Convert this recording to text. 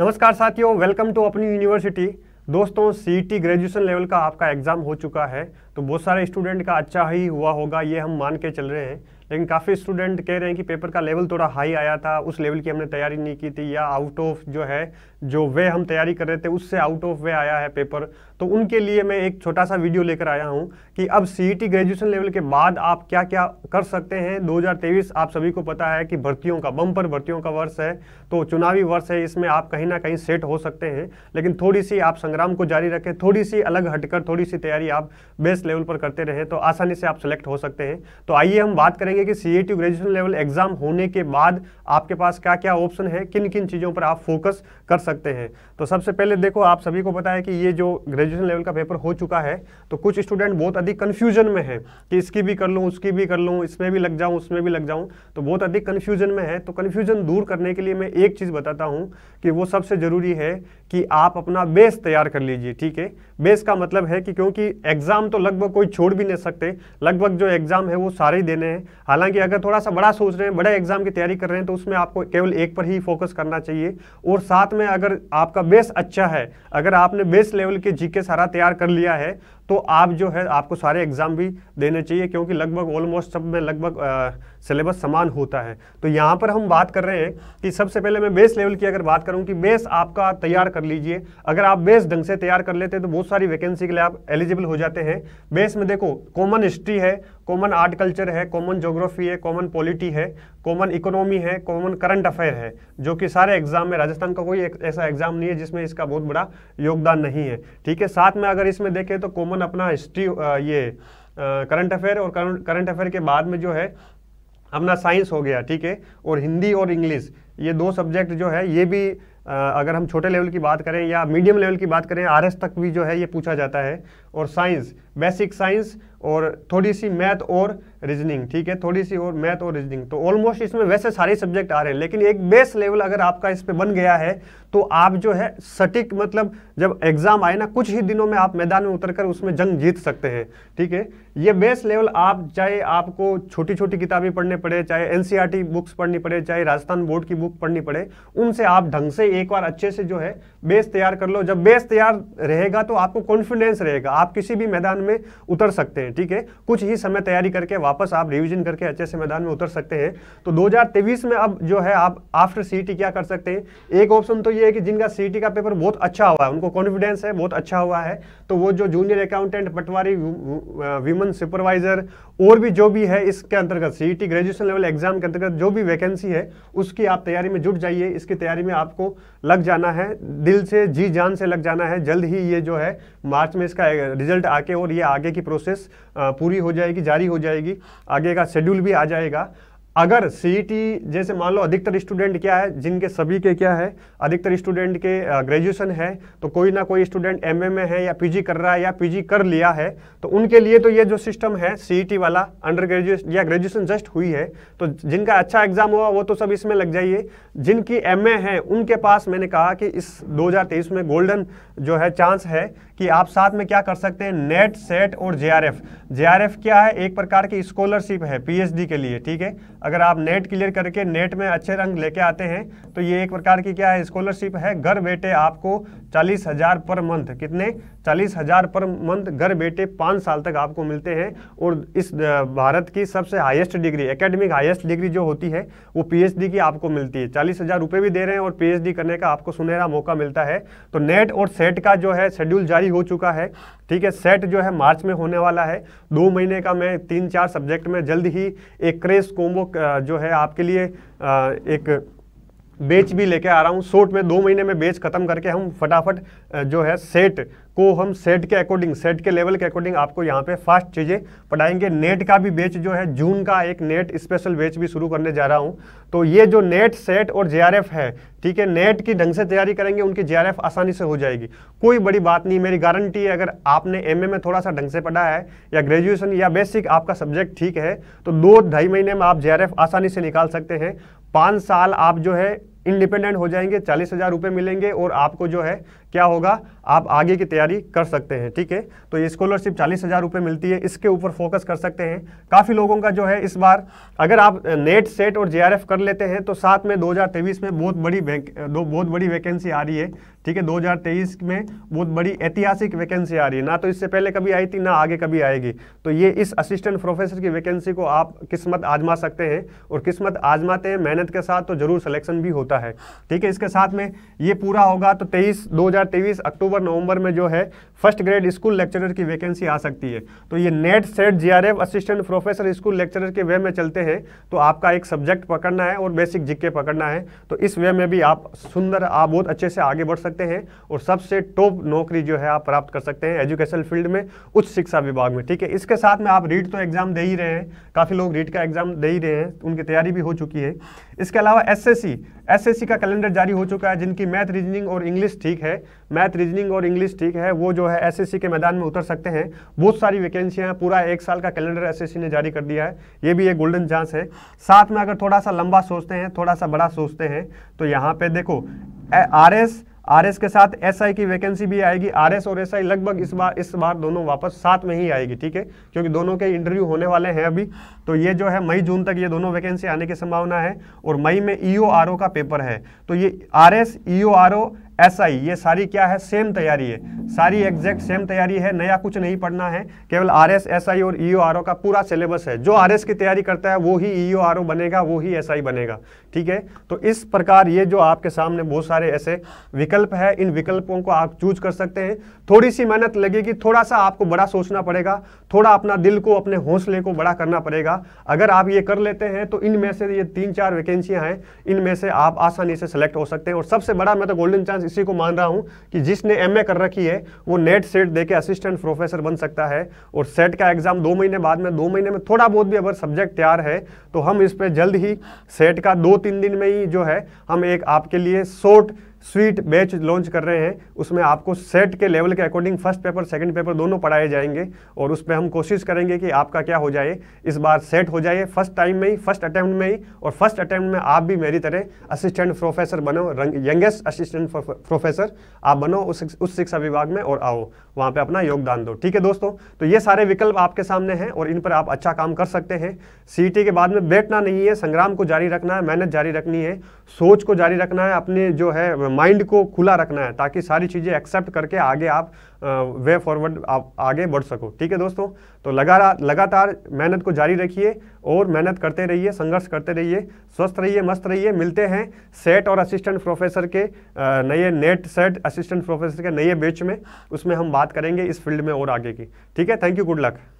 नमस्कार साथियों welcome to अपनी यूनिवर्सिटी दोस्तों सीईटी ग्रेजुएशन लेवल का आपका एग्ज़ाम हो चुका है तो बहुत सारे स्टूडेंट का अच्छा ही हुआ होगा ये हम मान के चल रहे हैं लेकिन काफ़ी स्टूडेंट कह रहे हैं कि पेपर का लेवल थोड़ा हाई आया था उस लेवल की हमने तैयारी नहीं की थी या आउट ऑफ जो है जो वे हम तैयारी कर रहे थे उससे आउट ऑफ वे आया है पेपर तो उनके लिए मैं एक छोटा सा वीडियो लेकर आया हूँ कि अब सी ग्रेजुएशन लेवल के बाद आप क्या क्या कर सकते हैं दो आप सभी को पता है कि भर्तियों का बम पर भर्तियों का वर्ष है तो चुनावी वर्ष है इसमें आप कहीं ना कहीं सेट हो सकते हैं लेकिन थोड़ी सी आप संग्राम को जारी रखें थोड़ी सी अलग हटकर थोड़ी सी तैयारी आप बेस्ट लेवल पर करते रहें तो आसानी से आप सेलेक्ट हो सकते हैं तो आइए हम बात करेंगे बताएंगे कि C A graduation level exam होने के बाद आपके पास क्या क्या ऑप्शन है किन किन चीज़ों पर आप फोकस कर सकते हैं तो सबसे पहले देखो आप सभी को पता है कि ये जो ग्रेजुएशन लेवल का पेपर हो चुका है तो कुछ स्टूडेंट बहुत अधिक कन्फ्यूजन में है कि इसकी भी कर लूँ उसकी भी कर लूँ इसमें भी लग जाऊँ उसमें भी लग जाऊँ तो बहुत अधिक कन्फ्यूजन में है तो कन्फ्यूजन दूर करने के लिए मैं एक चीज़ बताता हूँ कि वो सबसे ज़रूरी है कि आप अपना बेस तैयार कर लीजिए ठीक है बेस का मतलब है कि क्योंकि एग्ज़ाम तो लगभग कोई छोड़ भी नहीं सकते लगभग जो एग्ज़ाम है वो सारे ही देने हैं हालांकि अगर थोड़ा सा बड़ा सोच रहे हैं बड़े एग्ज़ाम की तैयारी कर रहे हैं तो उसमें आपको केवल एक पर ही फोकस करना चाहिए और साथ में अगर आपका बेस अच्छा है अगर आपने बेस लेवल के जी सारा तैयार कर लिया है तो आप जो है आपको सारे एग्ज़ाम भी देने चाहिए क्योंकि लगभग ऑलमोस्ट सब में लगभग सिलेबस समान होता है तो यहाँ पर हम बात कर रहे हैं कि सबसे पहले मैं बेस लेवल की अगर बात करूँ कि बेस आपका तैयार कर लीजिए अगर आप बेस ढंग से तैयार कर लेते हैं तो बहुत सारी वैकेंसी के लिए आप एलिजिबल हो जाते हैं बेस में देखो कॉमन हिस्ट्री है कॉमन आर्ट कल्चर है कॉमन जोग्राफी है कॉमन पॉलिटी है कॉमन इकोनॉमी है कॉमन करंट अफेयर है जो कि सारे एग्जाम में राजस्थान का कोई एक, ऐसा एग्जाम नहीं है जिसमें इसका बहुत बड़ा योगदान नहीं है ठीक है साथ में अगर इसमें देखें तो कॉमन अपना हिस्ट्री ये करंट अफेयर और करंट अफेयर के बाद में जो है अपना साइंस हो गया ठीक है और हिंदी और इंग्लिश ये दो सब्जेक्ट जो है ये भी अगर हम छोटे लेवल की बात करें या मीडियम लेवल की बात करें आर तक भी जो है ये पूछा जाता है और साइंस बेसिक साइंस और थोड़ी सी मैथ और रीजनिंग ठीक है थोड़ी सी और मैथ और रीजनिंग तो ऑलमोस्ट इसमें वैसे सारे सब्जेक्ट आ रहे हैं लेकिन एक बेस लेवल अगर आपका इस पर बन गया है तो आप जो है सटीक मतलब जब एग्ज़ाम आए ना कुछ ही दिनों में आप मैदान में उतरकर उसमें जंग जीत सकते हैं ठीक है ये बेस लेवल आप चाहे आपको छोटी छोटी किताबें पढ़ने पड़े चाहे एन बुक्स e पढ़नी पड़े चाहे राजस्थान बोर्ड की बुक पढ़नी पड़े उनसे आप ढंग से एक बार अच्छे से जो है बेस तैयार कर लो जब बेस तैयार रहेगा तो आपको कॉन्फिडेंस रहेगा आप किसी भी मैदान में उतर सकते हैं हैं ठीक है कुछ ही समय तैयारी करके वापस आप रिविजन करके अच्छे से मैदान में उतर सकते हैं तो 2023 में अब जो है आप आफ्टर सी क्या कर सकते हैं एक ऑप्शन तो ये है कि जिनका सी का पेपर बहुत अच्छा हुआ है उनको कॉन्फिडेंस है बहुत अच्छा हुआ है तो वो जो junior accountant patwari women supervisor और भी जो भी है इसके अंतर्गत सी ग्रेजुएशन लेवल एग्जाम के अंतर्गत जो भी वैकेंसी है उसकी आप तैयारी में जुट जाइए इसकी तैयारी में आपको लग जाना है दिल से जी जान से लग जाना है जल्द ही ये जो है मार्च में इसका रिजल्ट आके और ये आगे की प्रोसेस पूरी हो जाएगी जारी हो जाएगी आगे का शेड्यूल भी आ जाएगा अगर सी e जैसे मान लो अधिकतर स्टूडेंट क्या है जिनके सभी के क्या है अधिकतर स्टूडेंट के ग्रेजुएशन है तो कोई ना कोई स्टूडेंट एम में है या पीजी कर रहा है या पीजी कर लिया है तो उनके लिए तो ये जो सिस्टम है सी e वाला अंडर ग्रेजुएशन या ग्रेजुएशन जस्ट हुई है तो जिनका अच्छा एग्जाम हुआ वो तो सब इसमें लग जाइए जिनकी एम है उनके पास मैंने कहा कि इस दो में गोल्डन जो है चांस है कि आप साथ में क्या कर सकते हैं नेट सेट और जेआरएफ जेआरएफ क्या है एक प्रकार की स्कॉलरशिप है पीएचडी के लिए ठीक है अगर आप नेट क्लियर करके नेट में अच्छे रंग लेके आते हैं तो ये एक प्रकार की क्या है स्कॉलरशिप है घर बैठे आपको चालीस हजार पर मंथ कितने चालीस हजार पर मंथ घर बैठे पाँच साल तक आपको मिलते हैं और इस भारत की सबसे highest degree academic highest degree जो होती है वो पीएचडी की आपको मिलती है चालीस हजार रुपये भी दे रहे हैं और पीएचडी करने का आपको सुनहरा मौका मिलता है तो नेट और सेट का जो है शेड्यूल जारी जारी हो चुका है ठीक है सेट जो है मार्च में होने वाला है दो महीने का मैं तीन चार सब्जेक्ट में जल्द ही एक क्रेस कोम्बो जो है आपके लिए एक बेच भी लेके आ रहा हूँ शॉर्ट में दो महीने में बेच खत्म करके हम फटाफट जो है सेट को हम सेट के अकॉर्डिंग सेट के लेवल के अकॉर्डिंग आपको यहाँ पे फास्ट चीज़ें पढ़ाएंगे नेट का भी बेच जो है जून का एक नेट स्पेशल बेच भी शुरू करने जा रहा हूँ तो ये जो नेट सेट और जे है ठीक है नेट की ढंग से तैयारी करेंगे उनकी जे आसानी से हो जाएगी कोई बड़ी बात नहीं मेरी गारंटी है अगर आपने एम में थोड़ा सा ढंग से पढ़ा है या ग्रेजुएशन या बेसिक आपका सब्जेक्ट ठीक है तो दो ढाई महीने में आप जे आसानी से निकाल सकते हैं पाँच साल आप जो है इंडिपेंडेंट हो जाएंगे चालीस हज़ार रुपये मिलेंगे और आपको जो है क्या होगा आप आगे की तैयारी कर सकते हैं ठीक है तो ये स्कॉलरशिप चालीस हज़ार रुपये मिलती है इसके ऊपर फोकस कर सकते हैं काफ़ी लोगों का जो है इस बार अगर आप नेट सेट और जे कर लेते हैं तो साथ में दो में बहुत बड़ी दो बहुत बड़ी वैकेंसी आ रही है ठीक है 2023 में बहुत बड़ी ऐतिहासिक वैकेंसी आ रही है ना तो इससे पहले कभी आई थी ना आगे कभी आएगी तो ये इस असिस्टेंट प्रोफेसर की वैकेंसी को आप किस्मत आजमा सकते हैं और किस्मत आजमाते हैं मेहनत के साथ तो ज़रूर सिलेक्शन भी होता है ठीक है इसके साथ में ये पूरा होगा तो तेईस दो अक्टूबर नवंबर में जो है फर्स्ट ग्रेड स्कूल लेक्चरर की वैकेंसी आ सकती है तो ये नेट सेट जी असिस्टेंट प्रोफेसर स्कूल लेक्चरर के वे में चलते हैं तो आपका एक सब्जेक्ट पकड़ना है और बेसिक जिक्के पकड़ना है तो इस वे में भी आप सुंदर आप बहुत अच्छे से आगे बढ़ सकते सकते हैं और सबसे टॉप नौकरी जो है आप प्राप्त कर सकते हैं एजुकेशन फील्ड में उच्च शिक्षा विभाग में ठीक है इसके साथ में आप रीट तो एग्जाम दे ही रहे हैं काफ़ी लोग रीट का एग्जाम दे ही रहे हैं उनकी तैयारी भी हो चुकी है इसके अलावा एस एस का कैलेंडर जारी हो चुका है जिनकी मैथ रीजनिंग और इंग्लिश ठीक है मैथ रीजनिंग और इंग्लिश ठीक है वो जो है एस के मैदान में उतर सकते हैं बहुत सारी वैकेंसियाँ हैं पूरा एक साल का कैलेंडर एस ने जारी कर दिया है ये भी एक गोल्डन चांस है साथ में अगर थोड़ा सा लंबा सोचते हैं थोड़ा सा बड़ा सोचते हैं तो यहाँ पे देखो आर आरएस के साथ एसआई आई की वैकेंसी भी आएगी आरएस और एसआई आई लगभग इस बार इस बार दोनों वापस साथ में ही आएगी ठीक है क्योंकि दोनों के इंटरव्यू होने वाले हैं अभी तो ये जो है मई जून तक ये दोनों वैकेंसी आने की संभावना है और मई में ई का पेपर है तो ये R S E S I ये सारी क्या है सेम तैयारी है सारी एग्जैक्ट सेम तैयारी है नया कुछ नहीं पढ़ना है केवल आर एस एस आई और ई ओ आर ओ का पूरा सिलेबस है जो आर एस की तैयारी करता है वो ही ई ओ आर ओ बनेगा वो ही एस आई बनेगा ठीक है तो इस प्रकार ये जो आपके सामने बहुत सारे ऐसे विकल्प है इन विकल्पों को आप चूज कर सकते हैं थोड़ी सी मेहनत लगेगी थोड़ा सा आपको बड़ा सोचना पड़ेगा थोड़ा अपना दिल को अपने हौसले को बड़ा करना पड़ेगा अगर आप ये कर लेते हैं तो इनमें से ये तीन चार वैकेंसियाँ हैं इनमें से आप आसानी से सेलेक्ट हो सकते हैं और सबसे बड़ा मैं तो गोल्डन चांस इसी को मान रहा हूं कि जिसने एम कर रखी है वो नेट सेट देके असिस्टेंट प्रोफेसर बन सकता है और सेट का एग्जाम दो महीने बाद में दो महीने में थोड़ा बहुत भी अगर सब्जेक्ट तैयार है तो हम इस पर जल्द ही सेट का दो तीन दिन में ही जो है हम एक आपके लिए शॉर्ट स्वीट बैच लॉन्च कर रहे हैं उसमें आपको सेट के लेवल के according first paper second paper दोनों पढ़ाए जाएंगे और उस पर हम कोशिश करेंगे कि आपका क्या हो जाए इस बार सेट हो जाए फर्स्ट टाइम में ही फर्स्ट अटैम्प्ट में ही और फर्स्ट अटैम्प्ट में आप भी मेरी तरह असिस्टेंट प्रोफेसर बनो यंगेस्ट असिस्टेंट प्रोफेसर आप बनो उस उस शिक्षा विभाग में और आओ वहाँ पर अपना योगदान दो ठीक है दोस्तों तो ये सारे विकल्प आपके सामने हैं और इन पर आप अच्छा काम कर सकते हैं सी के बाद में बैठना नहीं है संग्राम को जारी रखना है मेहनत जारी रखनी है सोच को जारी रखना है अपने जो है माइंड को खुला रखना है ताकि सारी चीज़ें एक्सेप्ट करके आगे आप वे फॉरवर्ड आप आगे बढ़ सको ठीक है दोस्तों तो लगा लगातार मेहनत को जारी रखिए और मेहनत करते रहिए संघर्ष करते रहिए स्वस्थ रहिए मस्त रहिए मिलते हैं सेट और असिस्टेंट प्रोफेसर के नए नेट सेट असिस्टेंट प्रोफेसर के नए बेच में उसमें हम बात करेंगे इस फील्ड में और आगे की ठीक है थैंक यू गुड लक